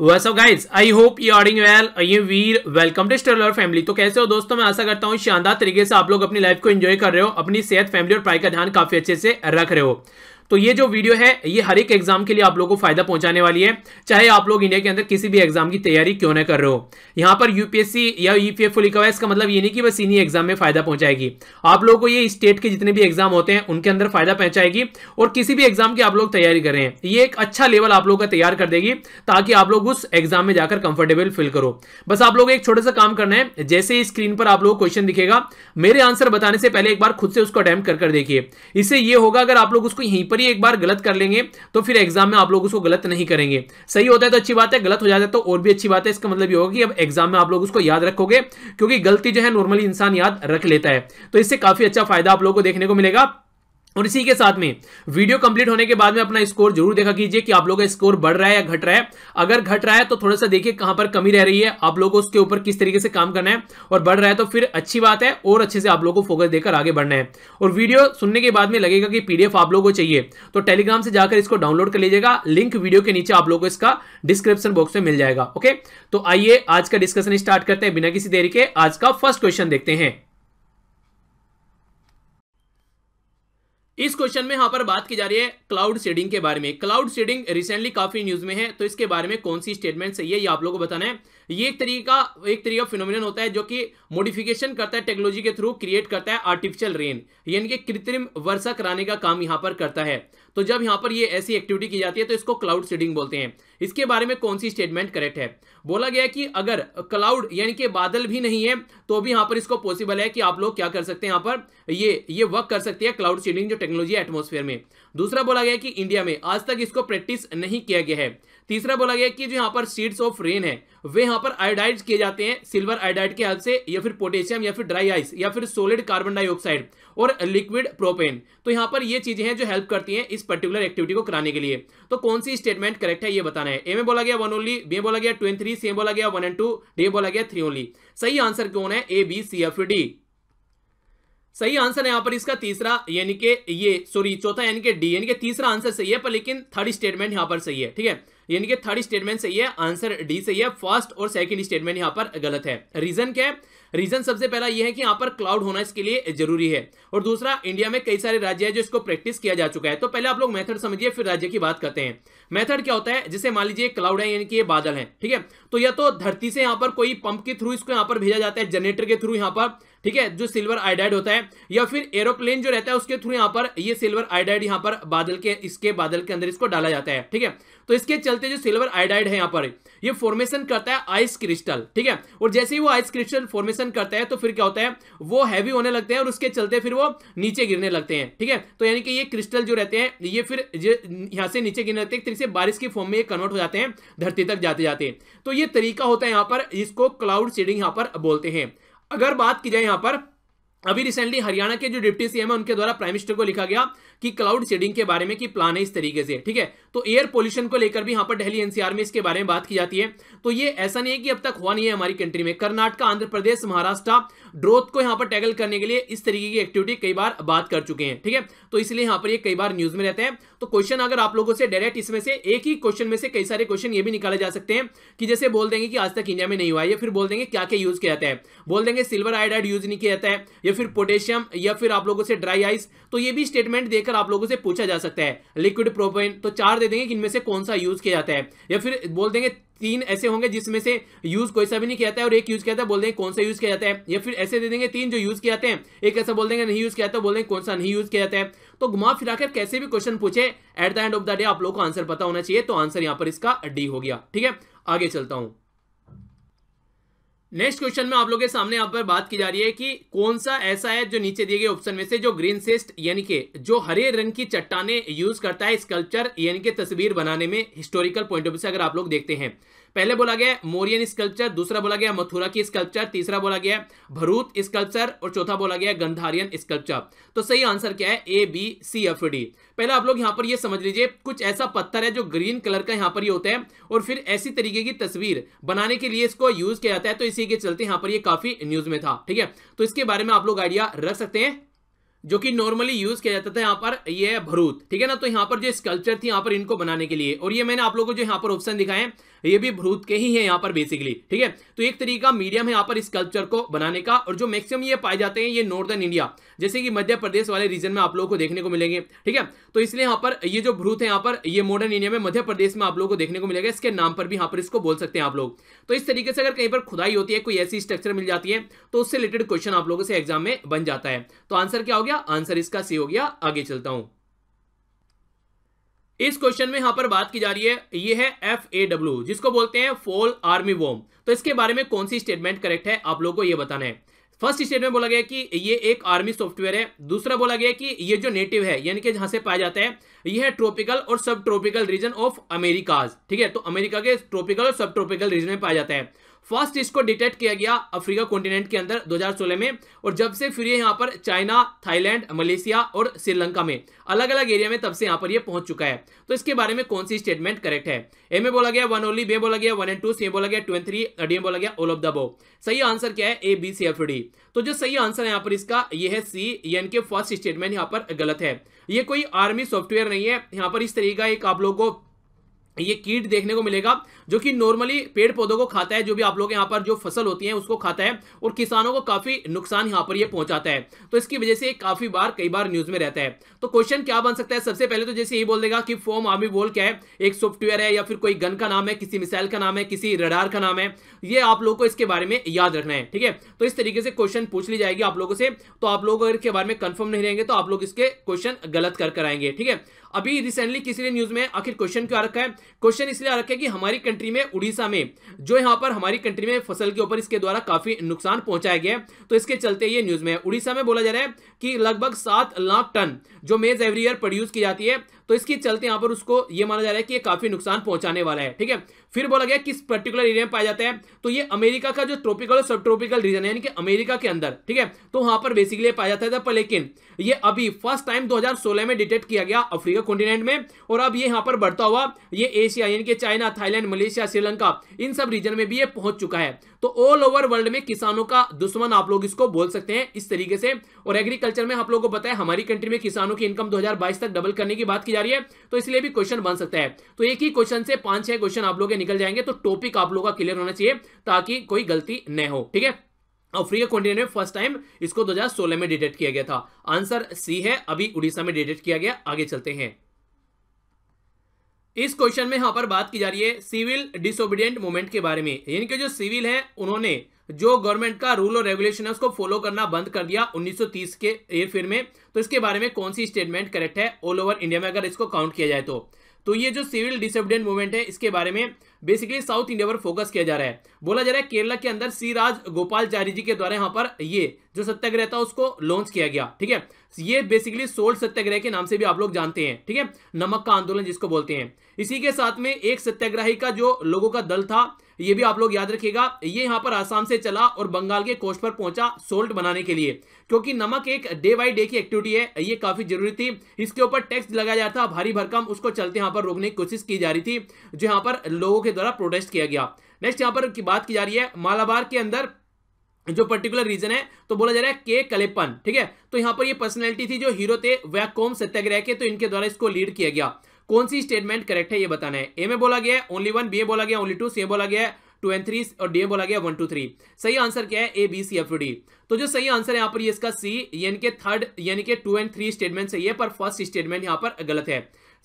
vaso guys I hope you आरिंग well I am Veer welcome to Stellar family तो कैसे हो दोस्तों मैं आशा करता हूँ शानदार तरीके से आप लोग अपनी लाइफ को एंजॉय कर रहे हो अपनी सेहत फैमिली और पढ़ाई का ध्यान काफी अच्छे से रख रहे हो तो ये जो वीडियो है ये हर एक एग्जाम के लिए आप लोगों को फायदा पहुंचाने वाली है चाहे आप लोग इंडिया के अंदर किसी भी एग्जाम की तैयारी क्यों ना कर रहे हो यहां पर यूपीएससी या ईपीएफ e लिखा हुआ इसका मतलब ये नहीं कि बस इन्हीं एग्जाम में फायदा पहुंचाएगी आप लोगों को ये स्टेट के जितने भी एग्जाम होते हैं उनके अंदर फायदा पहुंचाएगी और किसी भी एग्जाम की आप लोग तैयारी कर रहे हैं ये एक अच्छा लेवल आप लोग का तैयार कर देगी ताकि आप लोग उस एग्जाम में जाकर कंफर्टेबल फील करो बस आप लोग एक छोटा सा काम करना है जैसे स्क्रीन पर आप लोग क्वेश्चन दिखेगा मेरे आंसर बताने से पहले एक बार खुद से उसको अटैम्प्ट कर देखिए इससे ये होगा अगर आप लोग उसको यहीं पर भी एक बार गलत कर लेंगे तो फिर एग्जाम में आप लोग उसको गलत नहीं करेंगे सही होता है तो अच्छी बात है गलत हो जाता है तो और भी अच्छी बात है इसका मतलब ये होगा कि अब एग्जाम में आप लोग उसको याद रखोगे क्योंकि गलती जो है नॉर्मली इंसान याद रख लेता है तो इससे काफी अच्छा फायदा आप लोग को देखने को मिलेगा और इसी के साथ में वीडियो कंप्लीट होने के बाद में अपना स्कोर जरूर देखा कीजिए कि आप लोग का स्कोर बढ़ रहा है या घट रहा है अगर घट रहा है तो थोड़ा सा देखिए कहां पर कमी रह रही है आप लोगों को उसके ऊपर किस तरीके से काम करना है और बढ़ रहा है तो फिर अच्छी बात है और अच्छे से आप लोगों को फोकस देकर आगे बढ़ना है और वीडियो सुनने के बाद में लगेगा कि पीडीएफ आप लोगों को चाहिए तो टेलीग्राम से जाकर इसको डाउनलोड कर लीजिएगा लिंक वीडियो के नीचे आप लोग को इसका डिस्क्रिप्शन बॉक्स में मिल जाएगा ओके तो आइए आज का डिस्कशन स्टार्ट करते हैं बिना किसी देरी के आज का फर्स्ट क्वेश्चन देखते हैं इस क्वेश्चन में यहां पर बात की जा रही है क्लाउड सीडिंग के बारे में क्लाउड सीडिंग रिसेंटली काफी न्यूज में है तो इसके बारे में कौन सी स्टेटमेंट सही है ये आप लोगों को बताना है ये एक तरीका एक तरीका फिनोमिन होता है जो कि मॉडिफिकेशन करता है टेक्नोलॉजी के थ्रू क्रिएट करता है आर्टिफिशियल रेन यानी कि कृत्रिम वर्षा कराने का काम यहाँ पर करता है तो जब यहाँ पर ये ऐसी एक्टिविटी की जाती है तो इसको क्लाउड सीडिंग बोलते हैं इसके बारे में कौन सी स्टेटमेंट करेक्ट है बोला गया कि अगर क्लाउड यानी कि बादल भी नहीं है तो भी यहाँ पर इसको पॉसिबल है कि आप लोग क्या कर सकते हैं यहाँ पर ये ये वर्क कर सकती है क्लाउड सीडिंग जो टेक्नोलॉजी है एटमोसफेयर में दूसरा बोला गया कि इंडिया में आज तक इसको प्रैक्टिस नहीं किया गया है तीसरा बोला गया कि जो यहाँ पर सीड्स ऑफ रेन है वे यहाँ पर आयोडाइड किए जाते हैं सिल्वर आयोडाइड के हेल्प से या फिर पोटेशियम या फिर ड्राई आइस या फिर सोलिड कार्बन डाइऑक्साइड और लिक्विड प्रोपेन तो यहाँ पर ये चीजें हैं जो हेल्प करती हैं इस पर्टिकुलर एक्टिविटी को कराने के लिए तो कौन सी स्टेटमेंट करेक्ट है ये बताना है ए में बोला गया वन ओनली बी बोला गया ट्वेंट थ्री सी बोला गया वन एंड टू डी बोला गया थ्री ओनली सही आंसर कौन है A B C F D सही आंसर है यहाँ पर इसका तीसरा यानी कि ये सॉरी चौथा यानी कि डी यानी कि तीसरा आंसर सही है पर लेकिन थर्ड स्टेटमेंट यहाँ पर सही है ठीक है यानी कि थर्ड स्टेटमेंट सही है आंसर डी सही है फर्स्ट और सेकंड स्टेटमेंट यहाँ पर गलत है रीजन क्या है रीजन सबसे पहला यह है कि यहाँ पर क्लाउड होना इसके लिए जरूरी है और दूसरा इंडिया में कई सारे राज्य है जो इसको प्रैक्टिस किया जा चुका है तो पहले आप लोग मेथड समझिए फिर राज्य की बात करते हैं मेथड क्या होता है जैसे मान लीजिए क्लाउड है यानी कि ये बादल है ठीक है तो या तो धरती से यहाँ पर कोई पंप के थ्रू इसको यहाँ पर भेजा जाता है जनरेटर के थ्रू यहाँ पर ठीक है जो सिल्वर आइडाइड होता है या फिर एरोप्लेन जो रहता है उसके थ्रू यहाँ पर ये सिल्वर आइडाइड यहाँ पर बादल के इसके बादल के अंदर इसको डाला जाता है ठीक है तो इसके चलते जो सिल्वर आइडाइड है यहाँ पर ये फॉर्मेशन करता है आइस क्रिस्टल ठीक है और जैसे ही वो आइस क्रिस्टल फॉर्मेशन करता है तो फिर क्या होता है वो हैवी होने लगते हैं और उसके चलते फिर वो नीचे गिरने लगते हैं ठीक है तो यानी कि ये क्रिस्टल जो रहते हैं ये फिर यहाँ से नीचे गिरने लगते हैं बारिश के फॉर्म में ये कन्वर्ट हो जाते हैं धरती तक जाते जाते तो ये तरीका होता है यहाँ पर इसको क्लाउड सीडिंग यहाँ पर बोलते हैं अगर बात की जाए यहां पर अभी रिसेंटली हरियाणा के जो डिप्टी सीएम है उनके द्वारा प्राइम मिनिस्टर को लिखा गया कि क्लाउड सीडिंग के बारे में कि प्लान है इस तरीके से ठीक है तो एयर पोल्यूशन को लेकर भी यहां पर दिल्ली एनसीआर में इसके बारे में बात की जाती है तो ये ऐसा नहीं है कि अब तक हुआ नहीं है हमारी कंट्री में कर्नाटक आंध्र प्रदेश महाराष्ट्र ड्रोथ को यहां पर टैगल करने के लिए इस तरीके की एक्टिविटी कई बार बात कर चुके हैं ठीक है तो इसलिए यहां पर ये कई बार न्यूज में रहते हैं तो क्वेश्चन अगर आप लोगों से डायरेक्ट इसमें से एक ही क्वेश्चन में से कई सारे क्वेश्चन ये भी निकाले जा सकते हैं कि जैसे बोल देंगे कि आज तक इंडिया में नहीं हुआ या फिर बोल देंगे क्या क्या यूज किया जाता है बोल देंगे सिल्वर आयोडाइड यूज नहीं किया जाता है या फिर पोटेशियम या फिर आप लोगों से ड्राई आइस तो ये भी स्टेटमेंट देकर कर आप लोगों से पूछा जा सकता है लिक्विड प्रोपेन तो चार दे देंगे कि इनमें से कौन सा यूज किया जाता है या फिर बोल देंगे तीन ऐसे होंगे जिसमें से यूज कोई सा भी नहीं किया जाता है और एक यूज किया जाता है बोल देंगे कौन सा यूज किया जाता है या फिर ऐसे दे देंगे तीन जो यूज किया जाते हैं एक ऐसा बोल देंगे नहीं यूज किया जाता बोल देंगे कौन सा नहीं यूज किया जाता है तो घुमा फिराकर कैसे भी क्वेश्चन पूछे at the end of the day आप लोग को आंसर पता होना चाहिए तो आंसर यहां पर इसका डी हो गया ठीक है आगे चलता हूं नेक्स्ट क्वेश्चन में आप लोगों के सामने यहाँ पर बात की जा रही है कि कौन सा ऐसा है जो नीचे दिए गए ऑप्शन में से जो ग्रीन सिस्ट यानी कि जो हरे रंग की चट्टाने यूज करता है स्कल्पचर यानी कि तस्वीर बनाने में हिस्टोरिकल पॉइंट ऑफ व्यू से अगर आप लोग देखते हैं पहले बोला गया मोरियन स्कल्पचर दूसरा बोला गया मथुरा की स्कल्पचर तीसरा बोला गया भरूत स्कल्पचर और चौथा बोला गया गंधारियन स्कल्पचर तो सही आंसर क्या है A B C F D पहले आप लोग यहाँ पर ये समझ लीजिए कुछ ऐसा पत्थर है जो ग्रीन कलर का यहां पर ये होता है और फिर ऐसी तरीके की तस्वीर बनाने के लिए इसको यूज किया जाता है तो इसी के चलते यहां पर ये काफी न्यूज में था ठीक है तो इसके बारे में आप लोग आइडिया रख सकते हैं जो कि नॉर्मली यूज किया जाता था यहाँ पर ये भरूत ठीक है ना तो यहाँ पर जो स्कल्पचर थी यहाँ पर इनको बनाने के लिए और ये मैंने आप लोगों को जो यहाँ पर ऑप्शन दिखाए ये भी भ्रूत के ही है यहाँ पर बेसिकली ठीक है तो एक तरीका मीडियम है यहाँ पर इस कल्चर को बनाने का और जो मैक्सिमम ये पाए जाते हैं ये नॉर्दर्न इंडिया जैसे कि मध्य प्रदेश वाले रीजन में आप लोगों को देखने को मिलेंगे ठीक है तो इसलिए यहाँ पर ये जो भ्रूत है यहाँ पर ये मॉडर्न इंडिया में मध्य प्रदेश में आप लोगों को देखने को मिलेगा इसके नाम पर भी यहाँ पर इसको बोल सकते हैं आप लोग तो इस तरीके से अगर कहीं पर खुदाई होती है कोई ऐसी स्ट्रक्चर मिल जाती है तो उससे रिलेटेड क्वेश्चन आप लोगों से एग्जाम में बन जाता है तो आंसर क्या हो गया आंसर इसका सी हो गया आगे चलता हूँ इस क्वेश्चन में यहां पर बात की जा रही है ये है एफ ए डब्ल्यू जिसको बोलते हैं फोल आर्मी वोम तो इसके बारे में कौन सी स्टेटमेंट करेक्ट है आप लोगों को यह बताना है फर्स्ट स्टेटमेंट बोला गया कि ये एक आर्मी सॉफ्टवेयर है दूसरा बोला गया कि ये जो नेटिव है यानी कि जहां से पाया जाता है ये है ट्रॉपिकल और सब ट्रॉपिकल रीजन ऑफ अमेरिकाज ठीक है तो अमेरिका के ट्रॉपिकल और सब ट्रॉपिकल रीजन में पाया जाता है फर्स्ट इसको डिटेक्ट किया गया अफ्रीका कॉन्टिनेंट के अंदर 2016 में और जब से फिर ये यहाँ पर चाइना थाईलैंड मलेशिया और श्रीलंका में अलग अलग एरिया में तब से यहाँ पर ये पहुंच चुका है तो इसके बारे में कौन सी स्टेटमेंट करेक्ट है ए में बोला गया वन ओनली बे बोला गया वन एंड टू सी बोला गया टू एंड थ्री डी बोला गया ओल ऑफ द बो सही आंसर क्या है A B C F D तो जो सही आंसर है यहाँ पर इसका ये है सी एन कि फर्स्ट स्टेटमेंट यहाँ पर गलत है ये कोई आर्मी सॉफ्टवेयर नहीं है यहाँ पर इस तरीके का एक आप लोगों को ये कीट देखने को मिलेगा जो कि नॉर्मली पेड़ पौधों को खाता है जो भी आप लोग यहाँ पर जो फसल होती है उसको खाता है और किसानों को काफी नुकसान यहाँ पर ये पहुंचाता है तो इसकी वजह से काफी बार कई बार न्यूज में रहता है तो क्वेश्चन क्या बन सकता है सबसे पहले तो जैसे यही बोल देगा कि फॉर्म आर्मी बोल क्या है एक सॉफ्टवेयर है या फिर कोई गन का नाम है किसी मिसाइल का नाम है किसी रडार का नाम है ये आप लोग को इसके बारे में याद रखना है ठीक है तो इस तरीके से क्वेश्चन पूछ ली जाएगी आप लोगों से तो आप लोग अगर इसके बारे में कन्फर्म नहीं रहेंगे तो आप लोग इसके क्वेश्चन गलत कर कर आएंगे ठीक है अभी रिसेंटली किसी ने न्यूज में आखिर क्वेश्चन क्यों रखा है क्वेश्चन इसलिए आ रखा है कि हमारी कंट्री में उड़ीसा में जो यहाँ पर हमारी कंट्री में फसल के ऊपर इसके द्वारा काफी नुकसान पहुंचाया गया तो इसके चलते ये न्यूज में उड़ीसा में बोला जा रहा है कि लगभग सात लाख टन जो मेज एवरी ईयर प्रोड्यूस की जाती है तो इसके चलते यहाँ पर उसको ये माना जा रहा है कि ये काफी नुकसान पहुंचाने वाला है ठीक है फिर बोला गया किस पर्टिकुलर एरिया में पाया जाता है तो ये अमेरिका का जो ट्रॉपिकल और सब ट्रॉपिकल रीजन है यानी कि अमेरिका के अंदर ठीक है तो वहां पर बेसिकली पाया जाता था पर लेकिन ये अभी फर्स्ट टाइम 2016 में डिटेक्ट किया गया अफ्रीका कॉन्टिनेंट में और अब ये यहाँ पर बढ़ता हुआ ये एशिया यानी कि चाइना थाईलैंड मलेशिया श्रीलंका इन सब रीजन में भी ये पहुंच चुका है तो ऑल ओवर वर्ल्ड में किसानों का दुश्मन आप लोग इसको बोल सकते हैं इस तरीके से और एग्रीकल्चर में आप लोगों को बताया हमारी कंट्री में किसानों की इनकम 2022 तक डबल करने की बात की जा रही है तो इसलिए भी क्वेश्चन बन सकता है तो एक ही क्वेश्चन से पांच छह क्वेश्चन आप लोग निकल जाएंगे तो टॉपिक आप लोगों का क्लियर होना चाहिए ताकि कोई गलती न हो ठीक है और फ्री क्वांटिटी में फर्स्ट टाइम इसको 2016 में डिटेक्ट किया गया था आंसर सी है अभी उड़ीसा में डिटेक्ट किया गया आगे चलते हैं इस क्वेश्चन में यहां पर बात की जा रही है सिविल डिसोबिडियंट मूवमेंट के बारे में यानी कि जो सिविल है उन्होंने जो गवर्नमेंट का रूल और रेगुलेशन है उसको फॉलो करना बंद कर दिया 1930 के एयर एयरफेयर में तो इसके बारे में कौन सी स्टेटमेंट करेक्ट है ऑल ओवर इंडिया में अगर इसको काउंट किया जाए तो तो ये जो सिविल डिसोबिडियंट मूवमेंट है इसके बारे में बेसिकली साउथ इंडिया पर फोकस किया जा रहा है बोला जा रहा है केरला के अंदर सी राज चारी जी के द्वारा यहाँ पर ये जो सत्याग्रह था उसको लॉन्च किया गया ठीक है ये बेसिकली सोल्ट सत्याग्रह के नाम से भी आप लोग जानते हैं ठीक है नमक का आंदोलन जिसको बोलते हैं इसी के साथ में एक सत्याग्रही का जो लोगों का दल था ये भी आप लोग याद रखिएगा ये यहाँ पर आसाम से चला और बंगाल के कोष पर पहुंचा सोल्ट बनाने के लिए क्योंकि नमक एक डे बाई डे की एक्टिविटी है ये काफी जरूरी थी इसके ऊपर टैक्स लगाया जा रहा था भारी भरकम उसको चलते यहाँ पर रोकने की कोशिश की जा रही थी जो यहाँ पर लोगों के के द्वारा प्रोटेस्ट किया गया नेक्स्ट यहाँ पर की बात की जा रही है मालाबार के अंदर जो पर्टिकुलर रीजन है तो बोला जा रहा है के कलेपन ठीक है तो यहाँ पर ये पर्सनैलिटी थी जो हीरो थे वैकोम सत्याग्रह के तो इनके द्वारा इसको लीड किया गया कौन सी स्टेटमेंट करेक्ट है ये बताना है ए में बोला गया ओनली वन बी ए बोला गया ओनली टू सी बोला गया टू एंड थ्री और डी बोला गया वन टू थ्री सही आंसर क्या है A B C F D तो जो सही आंसर है यहाँ पर इसका सी यानी कि थर्ड यानी कि टू एंड थ्री स्टेटमेंट सही है पर फर्स्ट स्टेटमेंट यहाँ पर गलत है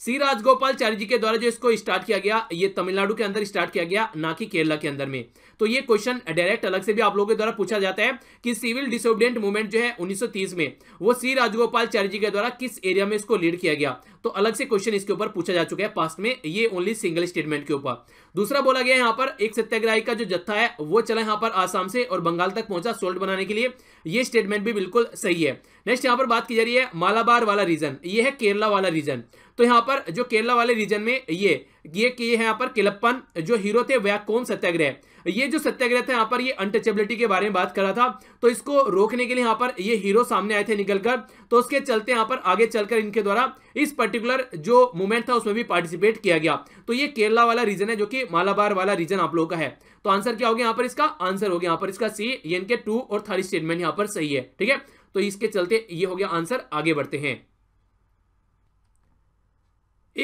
सी राजगोपाल चारी जी के द्वारा जो इसको स्टार्ट किया गया ये तमिलनाडु के अंदर स्टार्ट किया गया ना कि केरला के अंदर में तो ये क्वेश्चन डायरेक्ट अलग से भी आप लोगों के द्वारा पूछा जाता है कि सिविल डिसोबिडेंट मूवमेंट जो है 1930 में वो सी राजगोपाल चारी जी के द्वारा किस एरिया में इसको लीड किया गया तो अलग से क्वेश्चन इसके ऊपर पूछा जा चुका है पास्ट में ये ओनली सिंगल स्टेटमेंट के ऊपर दूसरा बोला गया यहाँ पर एक सत्याग्रही का जो जत्था है वो चला यहाँ पर आसाम से और बंगाल तक पहुंचा सोल्ट बनाने के लिए ये स्टेटमेंट भी बिल्कुल सही है नेक्स्ट यहाँ पर बात की जा रही है मालाबार वाला रीजन ये है केरला वाला रीजन तो यहाँ पर जो केरला वाले रीजन में ये ये कि यहाँ पर किलप्पन जो हीरो थे कौन सत्याग्रह ये जो सत्याग्रह था यहाँ पर ये अनटचेबिलिटी के बारे में बात कर रहा था तो इसको रोकने के लिए यहाँ पर ये हीरो सामने आए थे निकलकर तो उसके चलते यहाँ पर आगे चलकर इनके द्वारा इस पर्टिकुलर जो मूवमेंट था उसमें भी पार्टिसिपेट किया गया तो ये केरला वाला रीजन है जो कि मालाबार वाला रीजन आप लोगों का है तो आंसर क्या हो गया यहाँ पर इसका आंसर हो गया यहाँ पर इसका सी इनके टू और थर्ड स्टेटमेंट यहाँ पर सही है ठीक है तो इसके चलते ये हो गया आंसर आगे बढ़ते हैं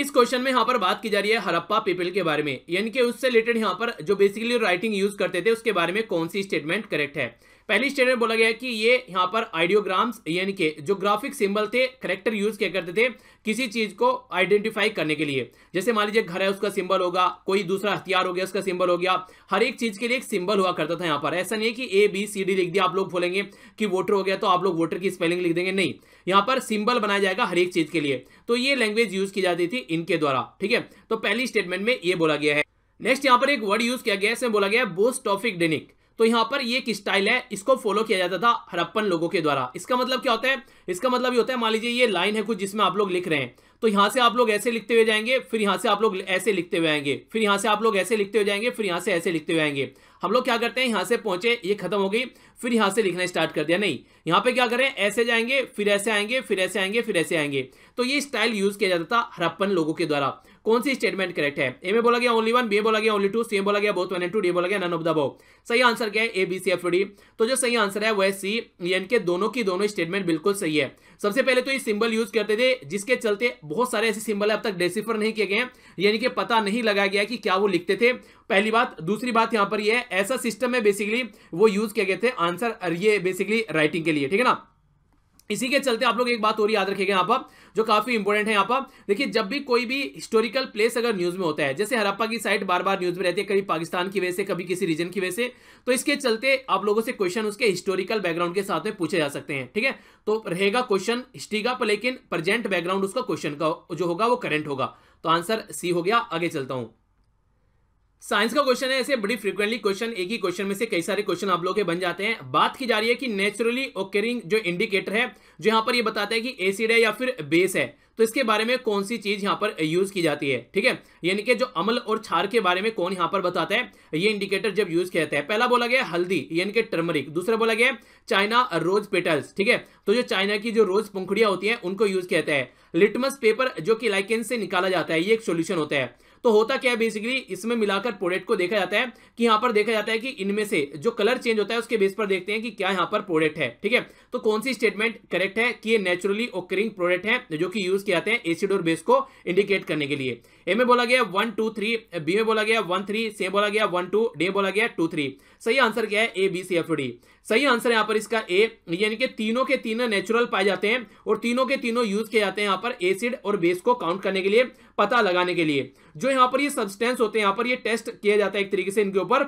इस क्वेश्चन में यहाँ पर बात की जा रही है हरप्पा पीपल के बारे में यानी कि उससे रिलेटेड यहाँ पर जो बेसिकली राइटिंग यूज करते थे उसके बारे में कौन सी स्टेटमेंट करेक्ट है पहली स्टेटमेंट बोला गया कि ये यहाँ पर आइडियोग्राम्स यानी कि जो ग्राफिक सिंबल थे करेक्टर यूज किया करते थे किसी चीज को आइडेंटिफाई करने के लिए जैसे मान लीजिए घर है उसका सिंबल होगा कोई दूसरा हथियार हो गया उसका सिंबल हो गया हर एक चीज के लिए एक सिंबल हुआ करता था यहाँ पर ऐसा नहीं है कि ए बी सी डी लिख दिया आप लोग बोलेंगे कि वोटर हो गया तो आप लोग वोटर की स्पेलिंग लिख देंगे नहीं यहाँ पर सिंबल बनाया जाएगा हर एक चीज के लिए तो ये लैंग्वेज यूज की जाती थी इनके द्वारा ठीक है तो पहली स्टेटमेंट में ये बोला गया है नेक्स्ट यहाँ पर एक वर्ड यूज किया गया इसमें बोला गया बोस्टॉफिक डेनिक तो यहाँ पर ये एक स्टाइल है इसको फॉलो किया जाता था हरप्पन लोगों के द्वारा इसका मतलब क्या होता है इसका मतलब ये होता है मान लीजिए ये लाइन है कुछ जिसमें आप लोग लिख रहे हैं तो यहाँ से आप लोग ऐसे लिखते हुए जाएंगे फिर यहाँ से आप लोग ऐसे लिखते हुए आएंगे फिर यहाँ से आप लोग ऐसे लिखते हुए जाएंगे फिर यहाँ से ऐसे लिखते हुए आएंगे हम लोग क्या करते हैं यहां से पहुंचे ये खत्म हो गई फिर यहां से लिखना स्टार्ट कर दिया नहीं यहाँ पे क्या करें ऐसे जाएंगे फिर ऐसे आएंगे फिर ऐसे आएंगे फिर ऐसे आएंगे तो ये स्टाइल यूज किया जाता था हरप्पन लोगों के द्वारा कौन सी स्टेटमेंट करेक्ट है ए में बोला गया ओनली वन बी बोला गया ओनली टू सी बोला गया both one and two D बोला गया नन ऑफ द बो सही आंसर क्या है A B C F D तो जो सही आंसर है वह सी एन के दोनों की दोनों स्टेटमेंट बिल्कुल सही है सबसे पहले तो ये सिंबल यूज करते थे जिसके चलते बहुत सारे ऐसे सिंबल अब तक डेसिफर नहीं किए गए यानी कि पता नहीं लगाया गया कि क्या वो लिखते थे पहली बात दूसरी बात यहां पर यह है ऐसा सिस्टम है बेसिकली वो यूज किए गए थे आंसर ये बेसिकली राइटिंग के लिए ठीक है ना इसी के चलते आप लोग एक बात और याद रखेगा यहाँ पर जो काफ़ी इंपॉर्टेंट है यहाँ पर देखिए जब भी कोई भी हिस्टोरिकल प्लेस अगर न्यूज़ में होता है जैसे हरप्पा की साइट बार बार न्यूज़ में रहती है कभी पाकिस्तान की वजह से कभी किसी रीजन की वजह से तो इसके चलते आप लोगों से क्वेश्चन उसके हिस्टोरिकल बैकग्राउंड के साथ में पूछे जा सकते हैं ठीक है तो रहेगा क्वेश्चन हिस्ट्री का लेकिन प्रजेंट बैकग्राउंड उसका क्वेश्चन का जो होगा वो करेंट होगा तो आंसर सी हो गया आगे चलता हूं साइंस का क्वेश्चन है ऐसे बड़ी फ्रीक्वेंटली क्वेश्चन एक ही क्वेश्चन में से कई सारे क्वेश्चन आप लोग के बन जाते हैं बात की जा रही है कि नेचुरली ओकेरिंग जो इंडिकेटर है जो यहाँ पर ये यह बताता है कि एसिड है या फिर बेस है तो इसके बारे में कौन सी चीज यहाँ पर यूज की जाती है ठीक है यानी कि जो अमल और छार के बारे में कौन यहाँ पर बताता है ये इंडिकेटर जब यूज किया जाता है पहला बोला गया हल्दी यानी कि टर्मरिक दूसरा बोला गया चाइना रोज पेटल्स ठीक है तो जो चाइना की जो रोज पंखुड़िया होती है उनको यूज किया जाता है लिटमस पेपर जो कि लाइकेन से निकाला जाता है ये एक सोल्यूशन होता है तो होता क्या है बेसिकली इसमें मिलाकर प्रोडक्ट को देखा जाता है कि यहां पर देखा जाता है कि इनमें से जो कलर चेंज होता है उसके बेस पर देखते हैं कि क्या यहां पर प्रोडक्ट है ठीक है तो कौन सी स्टेटमेंट करेक्ट है कि ये नेचुरली ओकरिंग प्रोडक्ट है जो कि यूज किया जाते हैं एसिड और बेस को इंडिकेट करने के लिए ए में बोला गया वन टू थ्री बी में बोला गया वन थ्री से बोला गया वन टू डी बोला गया टू थ्री सही आंसर क्या है A B C F D सही आंसर यहाँ पर इसका ए यानी कि तीनों के तीनों नेचुरल पाए जाते हैं और तीनों के तीनों यूज किए जाते हैं यहाँ पर एसिड और बेस को काउंट करने के लिए पता लगाने के लिए जो यहाँ पर ये सब्सटेंस होते हैं यहाँ पर ये टेस्ट किया जाता है एक तरीके से इनके ऊपर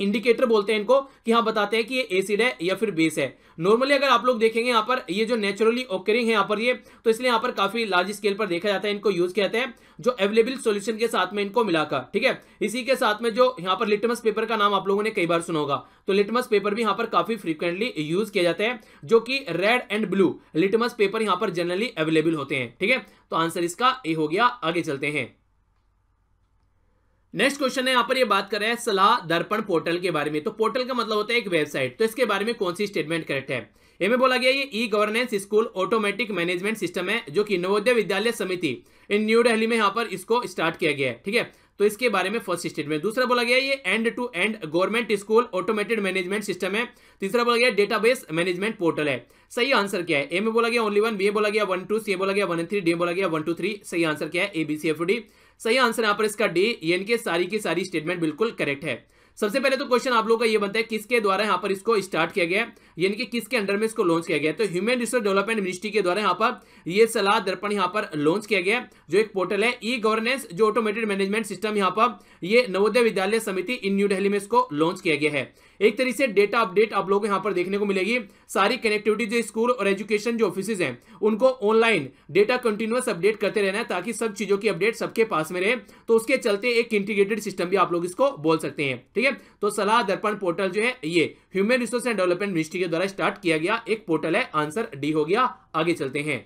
इंडिकेटर बोलते हैं इनको कि हाँ बताते हैं कि ये एसिड है या फिर बेस है नॉर्मली अगर आप लोग देखेंगे यहाँ पर ये जो नेचुरली ओकरिंग है यहाँ पर ये तो इसलिए यहाँ पर काफी लार्ज स्केल पर देखा जाता है इनको यूज कहते हैं जो अवेलेबल सोल्यूशन के साथ में इनको मिलाकर ठीक है इसी के साथ में जो यहाँ पर लिटमस पेपर का नाम आप लोगों ने कई बार सुना होगा तो लिटमस पेपर भी यहाँ पर काफी फ्रीक्वेंटली यूज किया जाता है जो कि red and blue litmus paper यहाँ पर जनरली अवेलेबल होते हैं ठीक है तो आंसर इसका ये हो गया आगे चलते हैं नेक्स्ट क्वेश्चन है यहाँ पर ये बात कर रहे हैं सलाह दर्पण पोर्टल के बारे में तो पोर्टल का मतलब होता है एक वेबसाइट तो इसके बारे में कौन सी स्टेटमेंट करेक्ट है इनमें बोला गया ये e governance school automatic management system है जो कि नवोदय विद्यालय समिति इन न्यू दिल्ली में यहाँ पर इसको स्टार्ट किया गया है ठीक है तो इसके बारे में फर्स्ट स्टेटमेंट दूसरा बोला गया ये end to end government school automated management system है तीसरा बोला गया डेटाबेस मैनेजमेंट पोर्टल है सही आंसर क्या है ए में बोला गया ओनली वन बी बोला गया वन टू सी बोला गया वन थ्री डी बोला गया वन टू थ्री सही आंसर क्या है A B C F D सही आंसर यहाँ पर इसका डी एन के सारी की सारी स्टेटमेंट बिल्कुल करेक्ट है सबसे पहले तो क्वेश्चन आप लोगों का ये बनता है किसके द्वारा यहाँ पर इसको स्टार्ट किया गया यानी कि किसके अंडर में इसको लॉन्च किया गया तो ह्यूमन रिसोर्स डेवलपमेंट मिनिस्ट्री के द्वारा यहाँ पर ये सलाह दर्पण यहाँ पर लॉन्च किया गया जो एक पोर्टल है ई गवर्नेंस जो ऑटोमेटेड मैनेजमेंट सिस्टम यहाँ पर ये नवोदय विद्यालय समिति इन न्यू डेली में इसको लॉन्च किया गया है एक तरीके से डेटा अपडेट आप लोग यहाँ पर देखने को मिलेगी सारी कनेक्टिविटी जो स्कूल और एजुकेशन जो ऑफिस हैं उनको ऑनलाइन डेटा कंटिन्यूस अपडेट करते रहना है ताकि सब चीज़ों की अपडेट सबके पास में रहे तो उसके चलते एक इंटीग्रेटेड सिस्टम भी आप लोग इसको बोल सकते हैं ठीक है तो सलाह दर्पण पोर्टल जो है ये human resource and development ministry के द्वारा स्टार्ट किया गया एक पोर्टल है आंसर डी हो गया आगे चलते हैं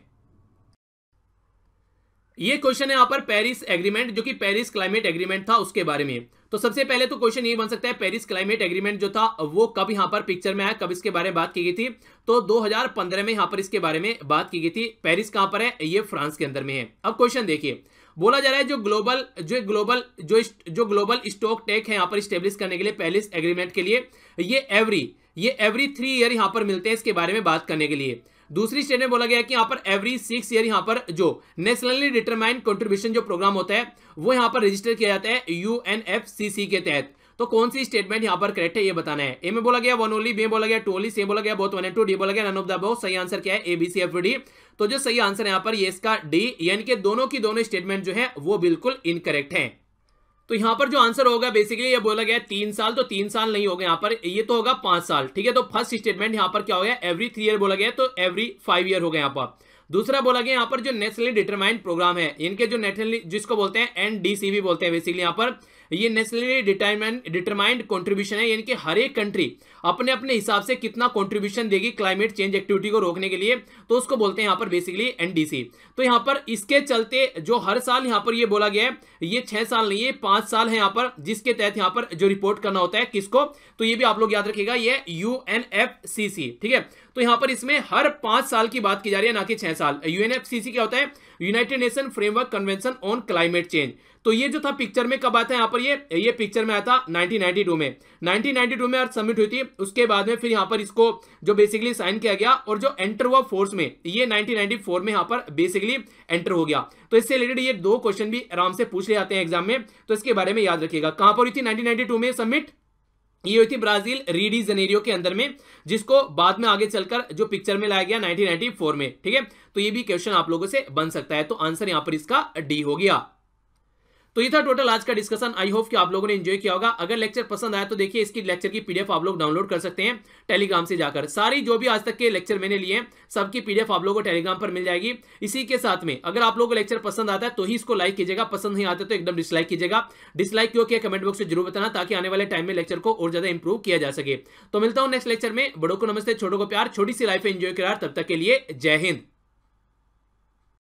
ये क्वेश्चन है यहाँ पर पेरिस एग्रीमेंट जो कि पेरिस क्लाइमेट एग्रीमेंट था उसके बारे में तो सबसे पहले तो क्वेश्चन ये बन सकता है पेरिस क्लाइमेट एग्रीमेंट जो था वो कब यहां पर पिक्चर में आया कब इसके बारे में बात की गई थी तो 2015 में यहां पर इसके बारे में बात की गई थी पेरिस कहां पर है ये फ्रांस के अंदर में है अब क्वेश्चन देखिए बोला जा रहा है जो ग्लोबल जो ग्लोबल जो जो ग्लोबल स्टॉक टेक है यहां पर स्टेब्लिश करने के लिए पेरिस एग्रीमेंट के लिए ये एवरी ये एवरी थ्री ईयर यहां पर मिलते हैं इसके बारे में बात करने के लिए दूसरी स्टेट में बोला गया कि यहां पर एवरी सिक्स ईयर यहां पर जो नेशनली डिटरमाइंड कंट्रीब्यूशन जो प्रोग्राम होता है वो यहां पर रजिस्टर किया जाता है यू के तहत तो कौन सी स्टेटमेंट यहां पर करेक्ट है ये बताना है ए में बोला गया वन ओनली बी बोला गया टू ओनली सी बोला गया both one and two D बोला गया नन ऑफ द अबव सही आंसर क्या है A B C F D तो जो सही आंसर है यहां पर ये इसका डी यानी कि दोनों की दोनों स्टेटमेंट जो है वो बिल्कुल इनकरेक्ट है तो यहाँ पर जो आंसर होगा बेसिकली ये बोला गया तीन साल तो तीन साल नहीं होगा यहां पर ये तो होगा पांच साल ठीक है तो फर्स्ट स्टेटमेंट यहां पर क्या हो गया एवरी थ्री ईयर बोला गया तो एवरी फाइव ईयर हो गया यहाँ पर दूसरा बोला गया यहाँ पर जो नेशनली डिटरमाइंड प्रोग्राम है इनके जो नेशनली जिसको बोलते हैं एनडीसी बोलते हैं बेसिकली यहां पर ये नेसेसरी डिटरमाइंड कॉन्ट्रीब्यूशन है यानी कि हर एक कंट्री अपने अपने हिसाब से कितना कॉन्ट्रीब्यूशन देगी क्लाइमेट चेंज एक्टिविटी को रोकने के लिए तो उसको बोलते हैं यहाँ पर बेसिकली एनडीसी तो यहाँ पर इसके चलते जो हर साल यहाँ पर ये बोला गया है ये छह साल नहीं है पांच साल है यहाँ पर जिसके तहत यहाँ पर जो रिपोर्ट करना होता है किसको तो ये भी आप लोग याद रखेगा ये यू ठीक है तो यहां पर इसमें हर पांच साल की बात की जा रही है ना कि छह साल यूएनएफसीसी क्या होता है United Nation Framework Convention on Climate Change तो ये जो था पिक्चर में कब आता है यहाँ पर ये ये पिक्चर में आया था 1992 में 1992 में अर्थ समिट हुई थी उसके बाद में फिर यहां पर इसको जो बेसिकली साइन किया गया और जो एंटर हुआ फोर्स में ये 1994 में यहां पर बेसिकली एंटर हो गया तो इससे रिलेटेड ये दो क्वेश्चन भी आराम से पूछ ले जाते हैं एग्जाम में तो इसके बारे में याद रखिएगा कहां पर हुई थी नाइनटीन में समिट ये हुई थी ब्राजील रीडी जनेरियो के अंदर में जिसको बाद में आगे चलकर जो पिक्चर में लाया गया 1994 में ठीक है तो ये भी क्वेश्चन आप लोगों से बन सकता है तो आंसर यहां पर इसका डी हो गया तो ये था टोटल आज का डिस्कशन आई होप कि आप लोगों ने एंजॉय किया होगा अगर लेक्चर पसंद आया तो देखिए इसकी लेक्चर की पीडीएफ आप लोग डाउनलोड कर सकते हैं टेलीग्राम से जाकर सारी जो भी आज तक के लेक्चर मैंने लिए सबकी पीडीएफ आप लोगों को टेलीग्राम पर मिल जाएगी इसी के साथ में अगर आप लोगों को लेक्चर पसंद आता है तो ही इसको लाइक कीजिएगा पसंद नहीं आता तो एकदम डिसलाइक कीजिएगा डिसलाइक क्यों किया कमेंट बॉक्स में जरूर बताना ताकि आने वाले टाइम में लेक्चर को और ज्यादा इंप्रूव किया जा सके तो मिलता हूं नेक्स्ट लेक्चर में बड़ों को नमस्ते छोटों को प्यार छोटी सी लाइफ एंजॉय करार तब तक के लिए जय हिंद